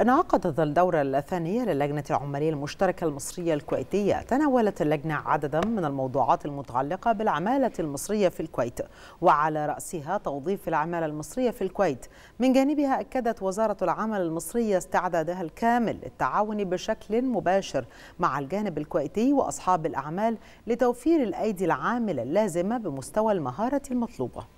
انعقدت الدورة الثانية للجنة العمالية المشتركة المصرية الكويتية تناولت اللجنة عددا من الموضوعات المتعلقة بالعمالة المصرية في الكويت وعلى رأسها توظيف العمالة المصرية في الكويت من جانبها أكدت وزارة العمل المصرية استعدادها الكامل للتعاون بشكل مباشر مع الجانب الكويتي وأصحاب الأعمال لتوفير الأيدي العاملة اللازمة بمستوى المهارة المطلوبة